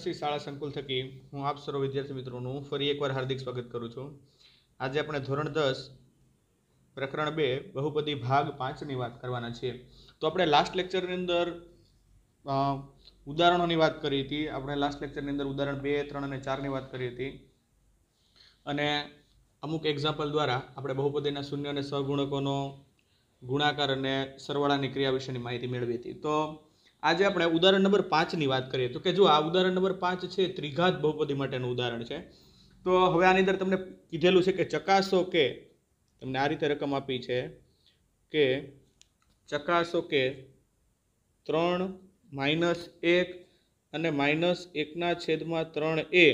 નરસિંહ શાળા સંકુલ થકી હું આપ સર્વ વિદ્યાર્થી મિત્રોનું ફરી એકવાર હાર્દિક સ્વાગત કરું છું આજે આપણે ધોરણ દસ પ્રકરણ બે બહુપદી ભાગ પાંચની વાત કરવાના છીએ તો આપણે લાસ્ટ લેક્ચરની અંદર ઉદાહરણોની વાત કરી હતી આપણે લાસ્ટ લેક્ચરની અંદર ઉદાહરણ બે ત્રણ અને ચારની વાત કરી હતી અને અમુક એક્ઝામ્પલ દ્વારા આપણે બહુપદીના શૂન્ય અને સહગુણકોનો ગુણાકાર અને સરવાળાની ક્રિયા વિશેની માહિતી મેળવી હતી તો આજે આપણે ઉદાહરણ નંબર પાંચની વાત કરીએ તો કે જો આ ઉદાહરણ નંબર પાંચ છે ત્રિઘાત બહુપદી માટેનું ઉદાહરણ છે તો હવે આની અંદર તમને કીધેલું છે કે ચકાસો કે તમને આ રીતે રકમ આપી છે કે ચકાસો કે ત્રણ માઇનસ એક અને માઇનસ એકના છેદમાં ત્રણ એ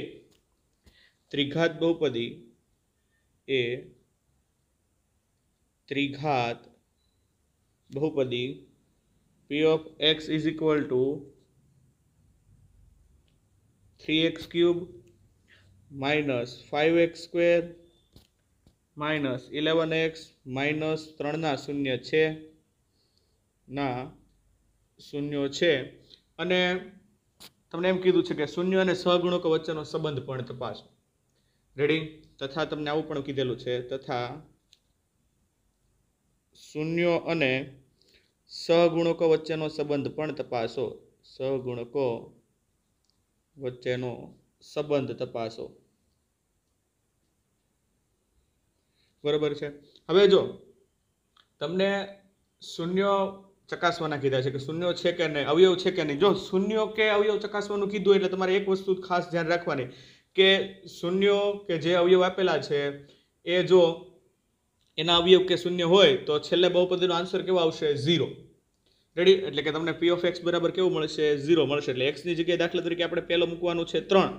ત્રિઘાત બહુપદી એ ત્રિઘાત બહુપદી p of x is equal to 3x cube minus 5x square minus eleven x minus ત્રણના શૂન્ય છે ના શૂન્યો છે અને તમને એમ કીધું છે કે શૂન્ય અને સહગુણકો વચ્ચેનો સંબંધ પણ તપાસો રેડી તથા તમને આવું પણ કીધેલું છે તથા શૂન્યો અને સહગુણકો વચ્ચેનો સંબંધ પણ તપાસો સહગુણકો વચ્ચેનો સંબંધ તપાસો બરાબર છે હવે જો તમને શૂન્યો ચકાસવાના કીધા છે કે શૂન્યો છે કે નહીં અવયવ છે કે નહીં જો શૂન્યો કે અવયવ ચકાસવાનું કીધું એટલે તમારે એક વસ્તુ ખાસ ધ્યાન રાખવાની કે શૂન્યો કે જે અવયવ આપેલા છે એ જો એના અવયવ કે શૂન્ય હોય તો છેલ્લે બહુપદીનો આન્સર કેવો આવશે ઝીરો રેડી એટલે કે તમને પી ઓફ એક્સ બરાબર કેવું મળશે ઝીરો મળશે એટલે એક્સની જગ્યાએ દાખલા તરીકે આપણે પહેલો મૂકવાનું છે ત્રણ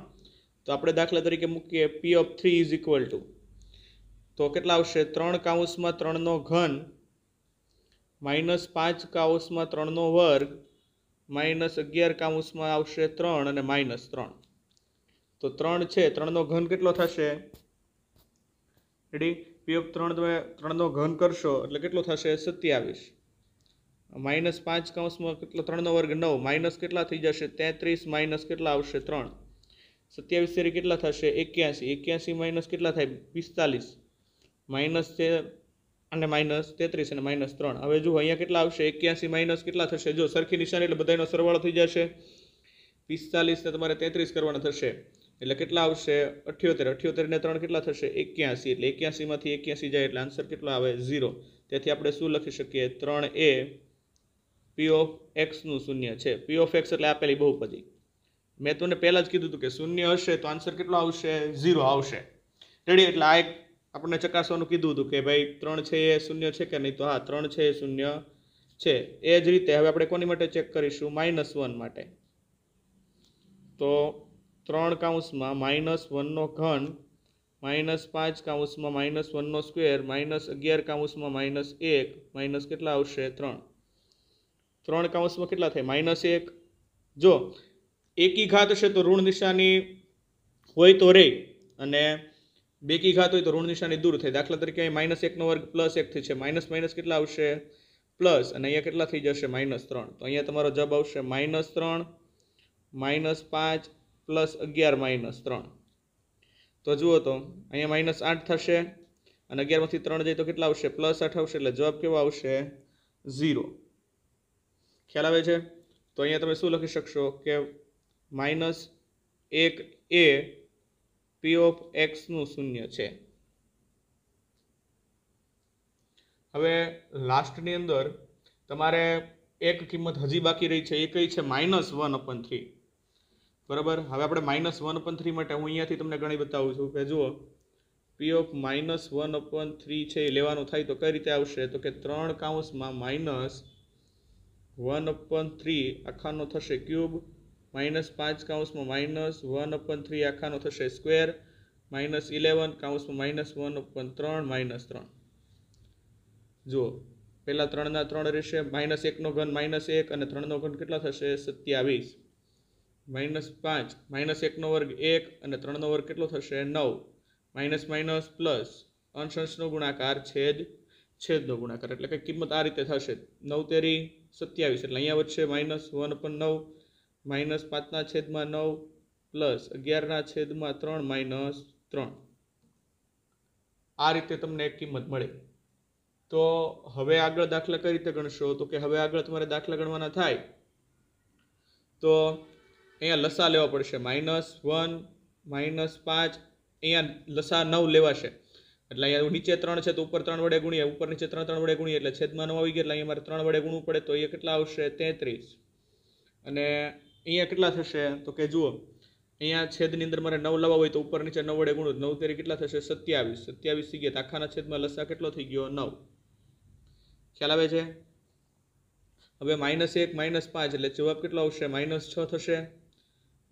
તો આપણે દાખલા તરીકે મૂકીએ P of three is equal to તો કેટલા આવશે ત્રણ કાઉન્સમાં ત્રણનો ઘન માઇનસ પાંચ કાઉસમાં ત્રણનો વર્ગ માઇનસ અગિયાર કાઉન્સમાં આવશે ત્રણ અને માઇનસ ત્રણ તો ત્રણ છે ત્રણનો ઘન કેટલો થશે રેડી પી ઓફ ત્રણ તમે ત્રણનો ઘન કરશો એટલે કેટલો થશે સત્યાવીસ માઇનસ પાંચ કૌંસમાં કેટલો ત્રણનો વર્ગ નવ માઇનસ કેટલા થઈ જશે તેત્રીસ માઇનસ કેટલા આવશે ત્રણ સત્યાવીસ તેરી કેટલા થશે એક્યાસી એક્યાસી માઇનસ કેટલા થાય પિસ્તાલીસ માઇનસ તે અને માઇનસ તેત્રીસ અને માઇનસ ત્રણ હવે જો અહીંયા કેટલા આવશે એક્યાસી માઇનસ કેટલા થશે જો સરખી નિશાની એટલે બધાનો સરવાળો થઈ જશે પિસ્તાલીસ ને તમારે તેત્રીસ કરવાના થશે એટલે કેટલા આવશે અઠ્યોતેર અઠ્યોતેરને ત્રણ કેટલા થશે એક્યાસી એટલે એક્યાસીમાંથી એક્યાસી જાય એટલે આન્સર કેટલો આવે ઝીરો તેથી આપણે શું લખી શકીએ ત્રણ એ પી ઓફ એક્સનું શૂન્ય છે પી ઓફ એક્સ એટલે આપેલી બહુપદી મેં તમને પહેલાં જ કીધું હતું કે શૂન્ય હશે તો આન્સર કેટલો આવશે ઝીરો આવશે રેડી એટલે આ એક આપણને ચકાસવાનું કીધું હતું કે ભાઈ ત્રણ છે એ શૂન્ય છે કે નહીં તો હા ત્રણ છે એ શૂન્ય છે એ જ રીતે હવે આપણે કોની માટે ચેક કરીશું માઇનસ વન માટે તો ત્રણ કાઉન્સમાં માઇનસ વનનો ઘન માઇનસ પાંચ કાઉન્સમાં માઇનસ વનનો સ્ક્વેર માઇનસ અગિયાર કાઉન્સમાં માઇનસ એક માઇનસ કેટલા આવશે ત્રણ ત્રણ કાઉન્સમાં કેટલા થાય માઇનસ એક જો એકી ઘાત હશે તો ઋણ નિશાની હોય તો રે અને બેકી ઘાત હોય તો ઋણ નિશાની દૂર થાય દાખલા તરીકે અહીં માઇનસ એકનો વર્ગ પ્લસ એક થઈ છે માઇનસ માઇનસ કેટલા આવશે પ્લસ અને અહીંયા કેટલા થઈ જશે માઇનસ ત્રણ તો અહીંયા તમારો જવાબ આવશે માઇનસ ત્રણ માઇનસ પાંચ પ્લસ અગિયાર માઇનસ ત્રણ તો જુઓ તો અહીંયા માઇનસ આઠ થશે અને અગિયારમાંથી ત્રણ જાય તો કેટલા આવશે પ્લસ આઠ આવશે એટલે જવાબ કેવો આવશે ઝીરો ખ્યાલ આવે છે તો અહીંયા તમે શું લખી શકશો કે માઇનસ એક એ પી ઓફ એક્સનું શૂન્ય છે હવે લાસ્ટની અંદર તમારે એક કિંમત હજી બાકી રહી છે એ કઈ છે માઇનસ વન અપન થ્રી બરાબર હવે આપણે માઇનસ વન અપન થ્રી માટે હું અહીંયાથી તમને ગણી બતાવું છું કે જુઓ P of minus one upon three છે એ લેવાનું થાય તો કઈ રીતે આવશે તો કે ત્રણ કાઉન્સમાં માઇનસ વન અપન થ્રી આખાનો થશે ક્યુબ માઇનસ પાંચ કાઉન્સમાં માઇનસ વન અપન થ્રી આખાનો થશે સ્ક્વેર માઇનસ ઇલેવન કાઉન્સમાં માઇનસ વન અપન ત્રણ માઇનસ ત્રણ જુઓ પહેલાં ત્રણના ત્રણ રહેશે માઇનસ એકનો ઘન માઇનસ એક અને ત્રણનો ઘન કેટલા થશે સત્યાવીસ માઇનસ પાંચ માઇનસ એકનો વર્ગ એક અને ત્રણનો વર્ગ કેટલો થશે નવ માઇનસ માઇનસ પ્લસ અંશંશનો ગુણાકાર છેદ છેદનો ગુણાકાર એટલે કે કિંમત આ રીતે થશે નવ તેરી સત્યાવીસ એટલે અહીંયા વચ્ચે માઇનસ વન પણ નવ માઇનસ પાંચના છેદમાં નવ પ્લસ અગિયારના છેદમાં ત્રણ માઇનસ ત્રણ આ રીતે તમને એક કિંમત મળે તો હવે આગળ દાખલા કઈ રીતે ગણશો તો કે હવે આગળ તમારે દાખલા ગણવાના થાય તો અહીંયા લસા લેવા પડશે માઇનસ વન માઇનસ પાંચ અહીંયા લસા નવ લેવાશે એટલે અહીંયા નીચે ત્રણ છે તો ઉપર ત્રણ વડે ગુણીએ ઉપર નીચે ત્રણ ત્રણ વડે ગુણીએ એટલે છેદમાં નવ આવી ગયા એટલે અહીંયા મારે ત્રણ વડે ગુણવું પડે તો અહીંયા કેટલા આવશે તેત્રીસ અને અહીંયા કેટલા થશે તો કે જુઓ અહીંયા છેદની અંદર મારે નવ લાવવા હોય તો ઉપર નીચે નવ વડે ગુણું નવ તેરી કેટલા થશે સત્યાવીસ સત્યાવીસ થઈ ગયા આખાના છેદમાં લસા કેટલો થઈ ગયો નવ ખ્યાલ આવે છે હવે માઇનસ એક માઇનસ પાંચ એટલે જવાબ કેટલો આવશે માઇનસ છ થશે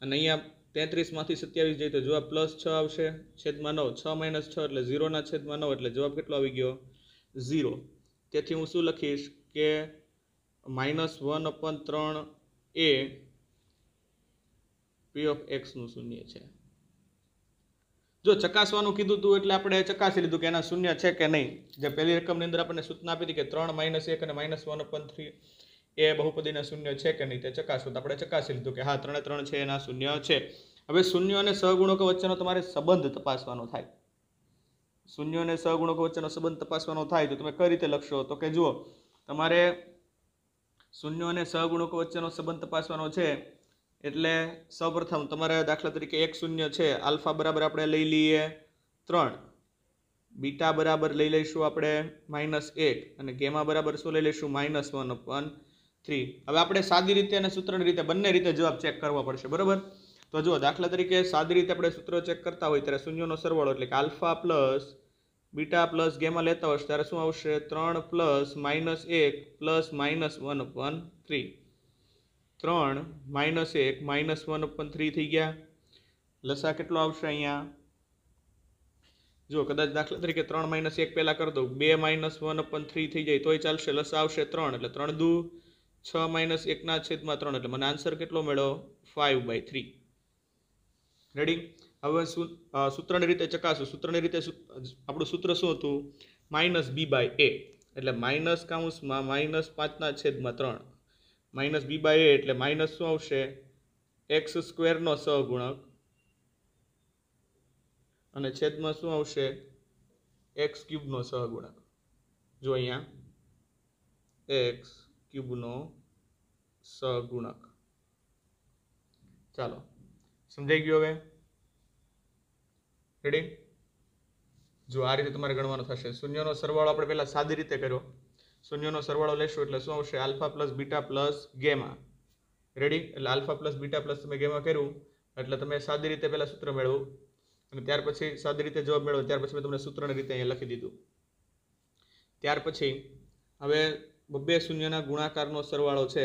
અને અહીંયા તેત્રીસમાંથી સત્યાવીસ જઈએ તો જવાબ પ્લસ છ આવશે છેદમાં નવ છ માઇનસ છ એટલે ઝીરોના છેદમાં નવ એટલે જવાબ કેટલો આવી ગયો ઝીરો તેથી હું શું લખીશ કે માઇનસ વન અપન ત્રણ એ પી ઓફ એક્સનું શૂન્ય છે જો ચકાસવાનું કીધું હતું એટલે આપણે ચકાસી લીધું કે એના શૂન્ય છે કે નહીં જે પહેલી રકમની અંદર આપણને સૂચના આપી હતી કે ત્રણ માઇનસ એક અને માઇનસ વન અપન થ્રી એ બહુપદીના શૂન્ય છે કે નહીં તે ચકાસવું તો આપણે ચકાસી લીધું કે હા ત્રણે ત્રણ છે એના શૂન્ય છે હવે શૂન્ય અને સહગુણકો વચ્ચેનો તમારે સંબંધ તપાસવાનો થાય શૂન્ય અને સહગુણકો વચ્ચેનો સંબંધ તપાસવાનો થાય તો તમે કઈ રીતે લખશો તો કે જુઓ તમારે શૂન્ય અને સહગુણકો વચ્ચેનો સંબંધ તપાસવાનો છે એટલે સૌપ્રથમ તમારે દાખલા તરીકે એક શૂન્ય છે આલ્ફા બરાબર આપણે લઈ લઈએ ત્રણ બીટા બરાબર લઈ લઈશું આપણે માઇનસ એક અને ગેમા બરાબર શું લઈ લઈશું માઇનસ વન અપન થ્રી હવે આપણે સાદી રીતે અને સૂત્રની રીતે બંને રીતે જવાબ ચેક કરવો પડશે બરાબર તો જુઓ દાખલા તરીકે સાદી રીતે આપણે સૂત્રો ચેક કરતા હોય ત્યારે શૂન્યોનો સરવાળો એટલે કે alpha plus beta plus gamma લેતા હોય ત્યારે શું આવશે ત્રણ પ્લસ માઇનસ એક plus minus one upon three ત્રણ માઇનસ એક માઇનસ વન અપન થ્રી થઈ ગયા લસા કેટલો આવશે અહીંયા જો કદાચ દાખલા તરીકે ત્રણ માઇનસ એક પહેલાં કરી દઉં બે માઇનસ વન અપન થ્રી થઈ જાય તોય ચાલશે લસા આવશે ત્રણ એટલે ત્રણ દૂ છ માઇનસ એકના છેદમાં ત્રણ એટલે મને આન્સર કેટલો મળ્યો ફાઇવ બાય થ્રી રેડી હવે સૂત્રની રીતે ચકાસું સૂત્રની રીતે આપણું સૂત્ર શું હતું માઇનસ બી બાય એ એટલે માઇનસ કાઉન્સમાં માઇનસ પાંચના છેદમાં ત્રણ માઇનસ બી બાય એ એટલે માઇનસ શું આવશે એક્સ સ્ક્વેરનો સહગુણક અને છેદમાં શું આવશે એક્સ ક્યુબનો સહગુણક જો અહીંયા એક્સ ક્યુબનો સગુણક ચાલો સમજાઈ ગયું હવે રેડી જો આ રીતે તમારે ગણવાનો થશે શૂન્યનો સરવાળો આપણે પહેલાં સાદી રીતે કર્યો શૂન્યનો સરવાળો લેશું એટલે શું આવશે alpha plus beta plus gamma ready એટલે આલ્ફા પ્લસ બીટા પ્લસ તમે ગેમા કર્યું એટલે તમે સાદી રીતે પહેલાં સૂત્ર મેળવું અને ત્યાર પછી સાદી રીતે જવાબ મેળવો ત્યાર પછી મેં તમને સૂત્રની રીતે અહીંયા લખી દીધું ત્યાર પછી હવે બબ્બે શૂન્યના ગુણાકારનો સરવાળો છે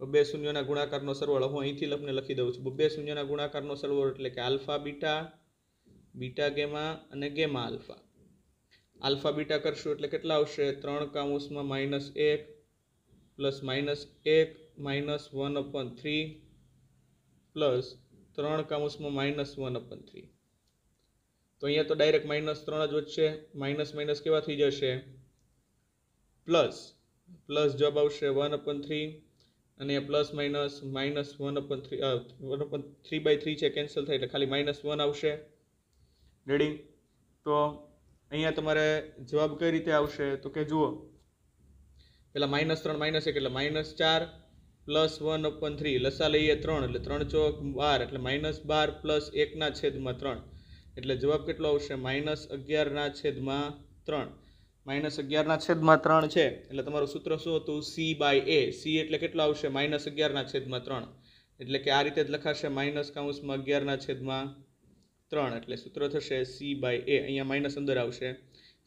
બબ્બે શૂન્યના ગુણાકારનો સરવાળો હું અહીંથી લખને લખી દઉં છું બબ્બે શૂન્યના ગુણાકારનો સરવાળો એટલે કે આલ્ફા બીટા બીટા ગેમા અને ગેમા આલ્ફા આલ્ફા બીટા કરશું એટલે કેટલા આવશે ત્રણ કાઉન્સમાં માઇનસ એક પ્લસ માઇનસ એક minus one upon three plus ત્રણ કાઉન્સમાં માઇનસ વન અપન થ્રી તો અહીંયા તો ડાયરેક્ટ માઇનસ ત્રણ જ વધશે માઇનસ માઇનસ કેવા થઈ જશે પ્લસ પ્લસ જવાબ આવશે વન અપન થ્રી અને plus minus minus one upon three one upon three by three છે કેન્સલ થાય એટલે ખાલી માઇનસ વન આવશે રેડી તો અહીંયા તમારે જવાબ કઈ રીતે આવશે તો કે જુઓ પેલા માઇનસ ત્રણ માઇનસ એક એટલે માઇનસ ચાર પ્લસ વન અપન થ્રી લસા લઈએ ત્રણ એટલે ત્રણ ચોક બાર એટલે માઇનસ બાર પ્લસ એકના છેદમાં ત્રણ એટલે જવાબ કેટલો આવશે માઇનસ અગિયારના છેદમાં ત્રણ માઇનસ અગિયારના છેદમાં ત્રણ છે એટલે તમારું સૂત્ર શું હતું સી બાય એ સી એટલે કેટલું આવશે માઇનસ અગિયારના છેદમાં ત્રણ એટલે કે આ રીતે જ લખાશે માઇનસ કાઉન્સમાં અગિયારના છેદમાં ત્રણ એટલે સૂત્ર થશે સી બાય એ અહીંયા માઇનસ અંદર આવશે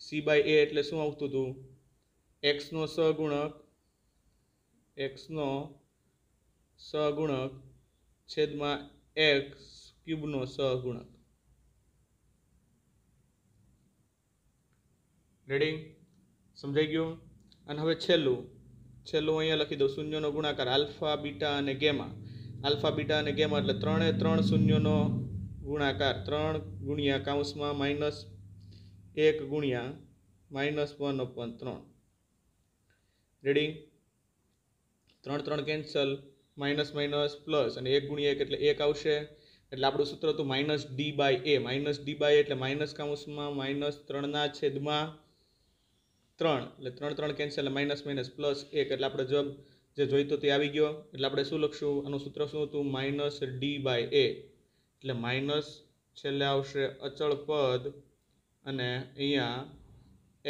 સી બાય એ એટલે શું આવતું હતું એક્સનો સગુણક એક્સનો સગુણક છેદમાં એક્સ ક્યુબનો સહગુણક રીડિંગ સમજાઈ ગયું અને હવે છેલ્લું છેલ્લું અહીંયા લખી દઉં શૂન્યનો ગુણાકાર આલ્ફા બીટા અને ગેમા આલ્ફા બીટા અને ગેમા એટલે ત્રણે ત્રણ શૂન્યનો ગુણાકાર ત્રણ ગુણ્યા કાઉન્સમાં માઇનસ એક ગુણ્યા માઇનસ વન અપન ત્રણ રીડિંગ ત્રણ ત્રણ કેન્સલ માઇનસ માઇનસ પ્લસ અને એક ગુણ્યા એક એટલે એક આવશે એટલે આપણું સૂત્ર હતું minus D by A minus D by એટલે માઇનસ કાઉન્સમાં માઇનસ ત્રણના છેદમાં ત્રણ એટલે ત્રણ ત્રણ કેન્સલ એટલે માઇનસ માઇનસ પ્લસ એક એટલે આપણે જબ જે જોઈતો તે આવી ગયો એટલે આપણે શું લખશું આનું સૂત્ર શું હતું માઇનસ ડી બાય એ એટલે માઇનસ છેલ્લે આવશે અચળ પદ અને અહીંયા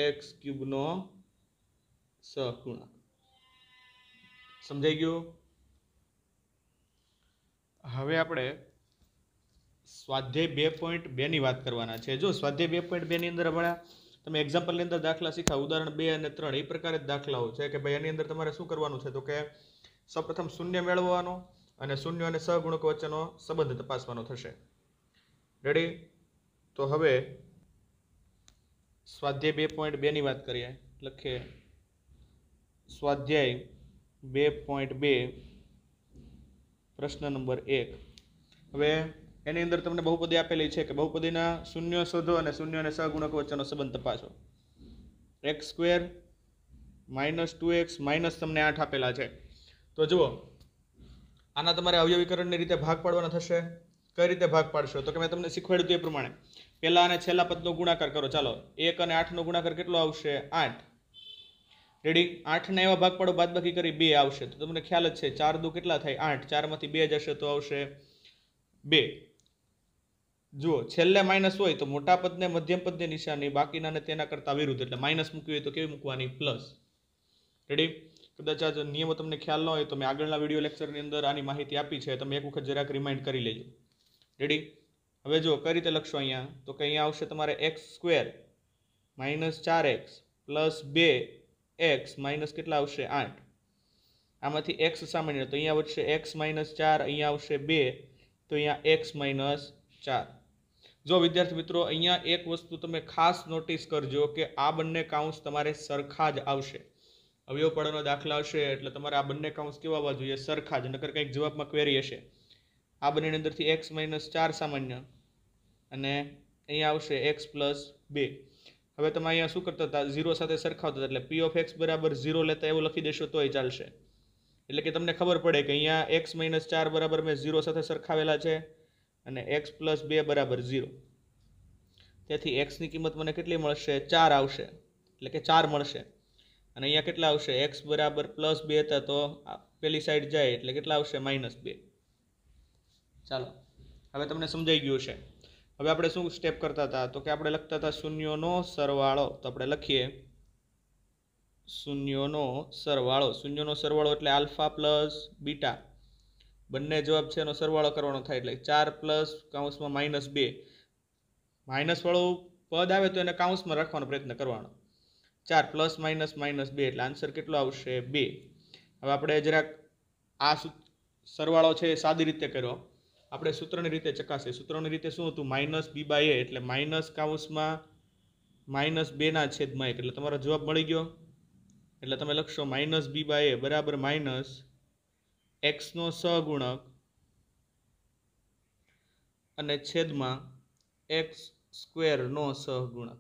એક્સ ક્યુબનો સહગુણક સમજાઈ ગયું હવે આપણે સ્વાધ્યાય બે પોઈન્ટ બેની વાત કરવાના છે જો સ્વાધ્યાય બે પોઈન્ટ બેની અંદર આપણા તમે એક્ઝામ્પલની અંદર દાખલા શીખા ઉદાહરણ બે અને ત્રણ એ પ્રકારે જ દાખલાઓ છે કે ભાઈ એની અંદર તમારે શું કરવાનું છે તો કે સૌપ્રથમ શૂન્ય મેળવવાનો અને શૂન્ય અને સહગુણક વચ્ચેનો સંબંધ તપાસવાનો થશે રેડી તો હવે સ્વાધ્યાય બે પોઈન્ટ બેની વાત કરીએ લખીએ સ્વાધ્યાય બે પોઈન્ટ બે પ્રશ્ન નંબર એક હવે એની અંદર તમને બહુપદી આપેલી છે કે બહુપદીના શૂન્ય શોધો અને શૂન્ય અને સહગુણકો વચ્ચેનો સંબંધ તપાસો x square minus two x minus તમને આઠ આપેલા છે તો જુઓ આના તમારે અવયવીકરણની રીતે ભાગ પાડવાનો થશે કઈ રીતે ભાગ પાડશો તો કે મેં તમને શીખવાડ્યું હતું એ પ્રમાણે પહેલાં અને છેલ્લા પદનો ગુણાકાર કરો ચાલો એક અને આઠનો ગુણાકાર કેટલો આવશે આઠ રેડી આઠને એવા ભાગ પાડો બાદબાકી કરી બે આવશે તો તમને ખ્યાલ જ છે ચાર દુ કેટલા થાય આઠ ચારમાંથી બે જશે તો આવશે બે જુઓ છેલ્લે માઇનસ હોય તો મોટા પદને મધ્યમ પદની નિશાની બાકીનાને તેના કરતાં વિરુદ્ધ એટલે માઇનસ મૂકવી હોય તો કેવી મૂકવાની પ્લસ રેડી કદાચ આ નિયમો તમને ખ્યાલ ન હોય તો મેં આગળના વિડીયો લેક્ચરની અંદર આની માહિતી આપી છે તમે એક વખત જરાક રિમાઇન્ડ કરી લેજો રેડી હવે જો કઈ રીતે લખશો અહીંયા તો કે અહીંયા આવશે તમારે એક્સ સ્ક્વેર માઇનસ ચાર એક્સ પ્લસ બે એક્સ માઇનસ કેટલા આવશે આઠ આમાંથી એક્સ સામાન્ય તો અહીંયા વધશે એક્સ માઇનસ ચાર અહીંયા આવશે બે તો અહીંયા એક્સ માઇનસ ચાર જો વિદ્યાર્થી મિત્રો અહીંયા એક વસ્તુ તમે ખાસ નોટિસ કરજો કે આ બંને કાઉન્સ તમારે સરખા જ આવશે અવયવ પડવાનો દાખલા હશે એટલે તમારે આ બંને કાઉન્સ કેવા આવવા જોઈએ સરખા જ નકર કંઈક જવાબમાં ક્વેરી હશે આ બંનેની અંદરથી એક્સ માઇનસ ચાર સામાન્ય અને અહીંયા આવશે એક્સ પ્લસ બે હવે તમે અહીંયા શું કરતા હતા ઝીરો સાથે સરખાવતા હતા એટલે પી ઓફ એક્સ બરાબર ઝીરો લેતા એવું લખી દેશો તોય ચાલશે એટલે કે તમને ખબર પડે કે અહીંયા એક્સ માઇનસ ચાર બરાબર મેં ઝીરો સાથે સરખાવેલા છે અને એક્સ પ્લસ બે બરાબર ઝીરો તેથી એક્સની કિંમત મને કેટલી મળશે ચાર આવશે એટલે કે ચાર મળશે અને અહીંયા કેટલા આવશે એક્સ બરાબર પ્લસ બે હતા તો પેલી સાઈડ જાય એટલે કેટલા આવશે માઇનસ બે ચાલો હવે તમને સમજાઈ ગયું છે હવે આપણે શું સ્ટેપ કરતા હતા તો કે આપણે લખતા હતા શૂન્યનો સરવાળો તો આપણે લખીએ શૂન્યોનો સરવાળો શૂન્યનો સરવાળો એટલે આલ્ફા પ્લસ બીટા બંને જવાબ છે એનો સરવાળો કરવાનો થાય એટલે ચાર પ્લસ કાઉન્સમાં માઇનસ બે માઇનસવાળું પદ આવે તો એને કાઉન્સમાં રાખવાનો પ્રયત્ન કરવાનો ચાર પ્લસ માઇનસ માઇનસ બે એટલે આન્સર કેટલો આવશે બે હવે આપણે જરાક આ સરવાળો છે એ સાદી રીતે કર્યો આપણે સૂત્રની રીતે ચકાસીએ સૂત્રની રીતે શું હતું માઇનસ બી બાય એ એટલે માઇનસ કાઉન્સમાં માઇનસ બેના છેદમાં એક એટલે તમારો જવાબ મળી ગયો એટલે તમે લખશો માઇનસ બી બાય એ બરાબર માઇનસ એક્સનો સહગુણક અને છેદમાં એક્સ સ્ક્વેરનો સહગુણક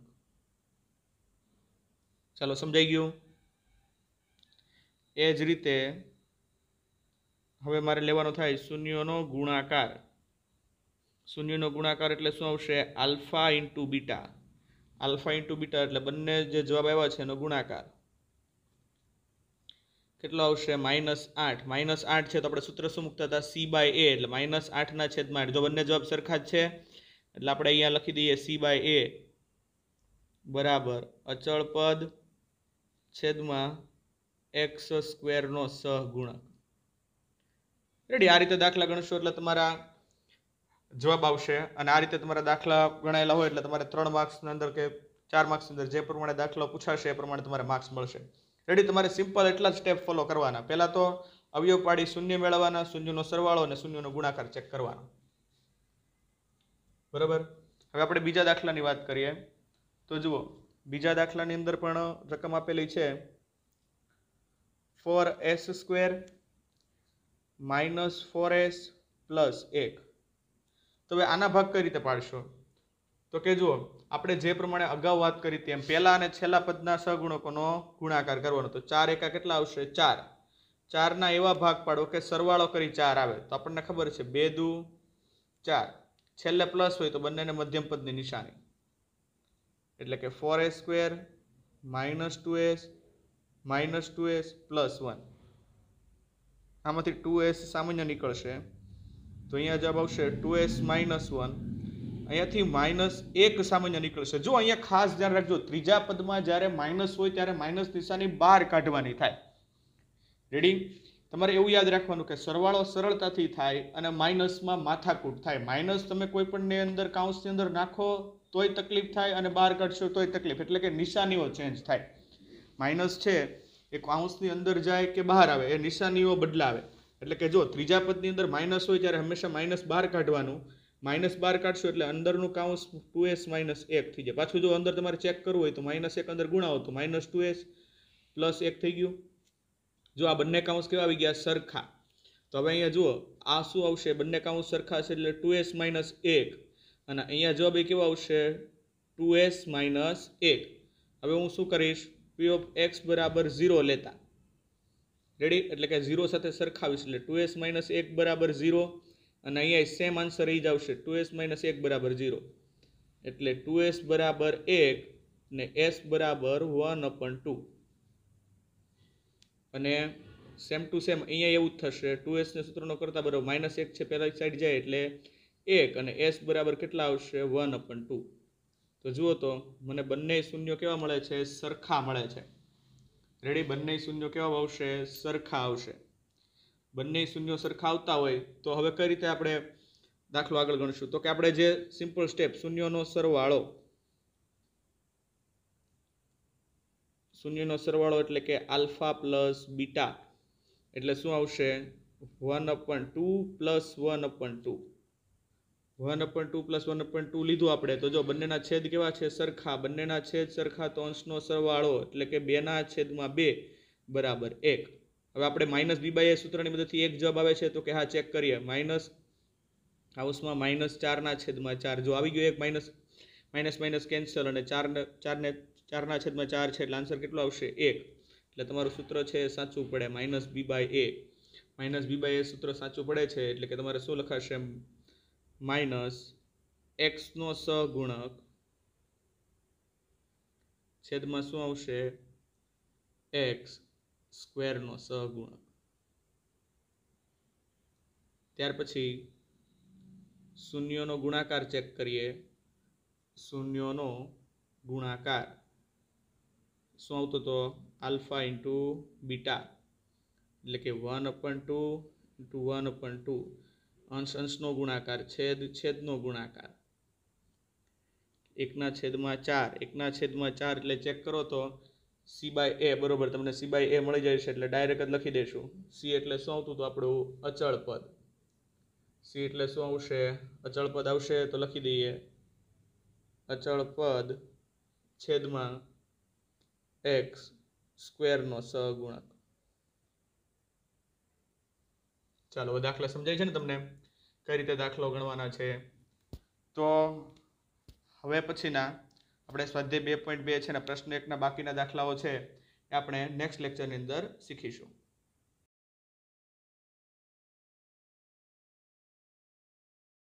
ચાલો સમજાઈ ગયું એ જ રીતે હવે મારે લેવાનો થાય શૂન્યનો ગુણાકાર શૂન્યનો ગુણાકાર એટલે શું આવશે alpha into beta alpha into beta એટલે બંને જે જવાબ આવ્યા છે એનો ગુણાકાર કેટલો આવશે માઇનસ આઠ માઇનસ આઠ છે તો આપણે સૂત્ર શું મૂકતા હતા સી બાય એ એટલે માઇનસ આઠના છેદમાં આઠ જો બંને જવાબ સરખા જ છે એટલે આપણે અહીંયા લખી દઈએ સી બાય એ બરાબર અચળ પદ છેદમાં એક્સ સ્ક્વેરનો સહગુણક રેડી આ રીતે દાખલા ગણશો એટલે તમારા જવાબ આવશે અને આ રીતે તમારા દાખલા ગણાયેલા હોય એટલે તમારે ત્રણ માર્ક્સની અંદર કે ચાર માર્ક્સની અંદર જે પ્રમાણે દાખલો પૂછાશે એ પ્રમાણે તમારે માર્ક્સ મળશે રેડી તમારે સિમ્પલ એટલા જ સ્ટેપ ફોલો કરવાના પહેલાં તો અવયવ પાડી શૂન્ય મેળવવાના શૂન્યનો સરવાળો અને શૂન્યનો ગુણાકાર ચેક કરવાનો બરાબર હવે આપણે બીજા દાખલાની વાત કરીએ તો જુઓ બીજા દાખલાની અંદર પણ રકમ આપેલી છે four S square minus four S plus એક તો હવે આના ભાગ કઈ રીતે પાડશો તો કે જુઓ આપણે જે પ્રમાણે અગાઉ વાત કરી તેમ પહેલા અને છેલ્લા પદના સહગુણકોનો ગુણાકાર કરવાનો તો ચાર એકા કેટલા આવશે ચાર ચારના એવા ભાગ પાડો કે સરવાળો કરી ચાર આવે તો આપણને ખબર છે બે દુ ચાર છેલ્લે પ્લસ હોય તો બંનેને મધ્યમ પદની નિશાની એટલે કે four A square minus two S minus two S plus one આમાંથી ટુ એસ સામાન્ય નીકળશે તો અહીંયા જવાબ આવશે ટુ એસ માઇનસ વન અહીંયાથી માઇનસ એક સામાન્ય નીકળશે જો અહીંયા ખાસ ધ્યાન રાખજો ત્રીજા પદમાં જ્યારે માઇનસ હોય ત્યારે માઇનસ નિશાની બહાર કાઢવાની થાય રીડિંગ તમારે એવું યાદ રાખવાનું કે સરવાળો સરળતાથી થાય અને માઇનસમાં માથાકૂટ થાય માઇનસ તમે કોઈ પણની અંદર કાઉન્સની અંદર નાખો તોય તકલીફ થાય અને બહાર કાઢશો તોય તકલીફ એટલે કે નિશાનીઓ ચેન્જ થાય માઇનસ છે એ કાઉન્સની અંદર જાય કે બહાર આવે એ નિશાનીઓ બદલાવે એટલે કે જો ત્રીજા પદની અંદર માઇનસ હોય ત્યારે હંમેશા માઇનસ બહાર કાઢવાનું માઇનસ બાર કાઢશો એટલે અંદરનું કાઉન્સ ટુ એસ માઇનસ એક થઈ જાય પાછું જો અંદર તમારે ચેક કરવું હોય તો માઇનસ એક અંદર ગુણાવો તો માઇનસ ટુ એસ પ્લસ એક થઈ ગયું જો આ બંને કાઉન્સ કેવા આવી ગયા સરખા તો હવે અહીંયા જુઓ આ શું આવશે બંને કાઉન્સ સરખા છે એટલે ટુ એસ માઇનસ એક અને અહીંયા જવાબ એ કેવો આવશે ટુ એસ માઇનસ એક હવે હું શું કરીશ પી ઓફ એક્સ બરાબર ઝીરો લેતા રેડી એટલે કે ઝીરો સાથે સરખાવીશ એટલે ટુ એસ માઇનસ એક બરાબર ઝીરો અને અહીંયા સેમ આન્સર એ જ આવશે ટુ એસ માઇનસ એક બરાબર ઝીરો એટલે ટુ એસ બરાબર એક ને એસ બરાબર વન અપન ટુ અને સેમ ટુ સેમ અહીંયા એવું જ થશે ટુ એસને સૂત્રનો કરતાં બરાબર માઇનસ એક છે પહેલાં સાઈડ જાય એટલે એક અને એસ બરાબર કેટલા આવશે વન અપન ટુ તો જુઓ તો મને બંને શૂન્યો કેવા મળે છે સરખા મળે છે રેડી બંને શૂન્યો કેવા આવશે સરખા આવશે બંને શૂન્યો સરખાવતા હોય તો હવે કઈ રીતે આપણે દાખલો આગળ ગણશું તો કે આપણે જે સિમ્પલ સ્ટેપ શૂન્યોનો સરવાળો શૂન્યનો સરવાળો એટલે કે આલ્ફા પ્લસ બીટા એટલે શું આવશે one upon two plus one upon two one upon two plus one upon two લીધું આપણે તો જો બંનેના છેદ કેવા છે સરખા બંનેના છેદ સરખા તો અંશનો સરવાળો એટલે કે બેના છેદમાં બે બરાબર એક હવે આપણે માઇનસ બી બાય એ સૂત્રની મદદથી એક જવાબ આવે છે તો કે હા ચેક કરીએ માઇનસ હાઉસમાં માઇનસ ચારના છેદમાં ચાર જો આવી ગયો એક માઇનસ માઇનસ માઇનસ કેન્સલ અને ચારને ચારને ચારના છેદમાં ચાર છે એટલે આન્સર કેટલો આવશે એક એટલે તમારું સૂત્ર છે એ સાચું પડે minus B by A minus B by A સૂત્ર સાચું પડે છે એટલે કે તમારે શું લખાશે માઇનસ એક્સનો સહગુણક છેદમાં શું આવશે એક્સ સ્ક્વેરનો સહગુણક ત્યાર પછી શૂન્યોનો ગુણાકાર ચેક કરીએ શૂન્યનો ગુણાકાર શું આવતો તો આલ્ફા ઇન્ટુ બીટા એટલે કે one upon two into one upon two અંશ અંશનો ગુણાકાર છેદ છેદનો ગુણાકાર એકના છેદમાં ચાર એકના છેદમાં ચાર એટલે ચેક કરો તો સી બાય એ બરોબર તમને સી બાય એ મળી જાય છે એટલે ડાયરેક્ટ જ લખી દઈશું સી એટલે શું આવતું તો આપણું અચળ પદ સી એટલે શું આવશે અચળ પદ આવશે તો લખી દઈએ અચળ પદ છેદમાં એક્સ સ્ક્વેરનો સહગુણક ચાલો હવે દાખલા સમજાય છે ને તમને કઈ રીતે દાખલો ગણવાના છે તો હવે પછીના આપણે સ્વાધ્યાય બે પોઈન્ટ બે છે ને પ્રશ્ન એકના બાકીના દાખલાઓ છે એ આપણે નેક્સ્ટ લેક્ચરની અંદર શીખીશું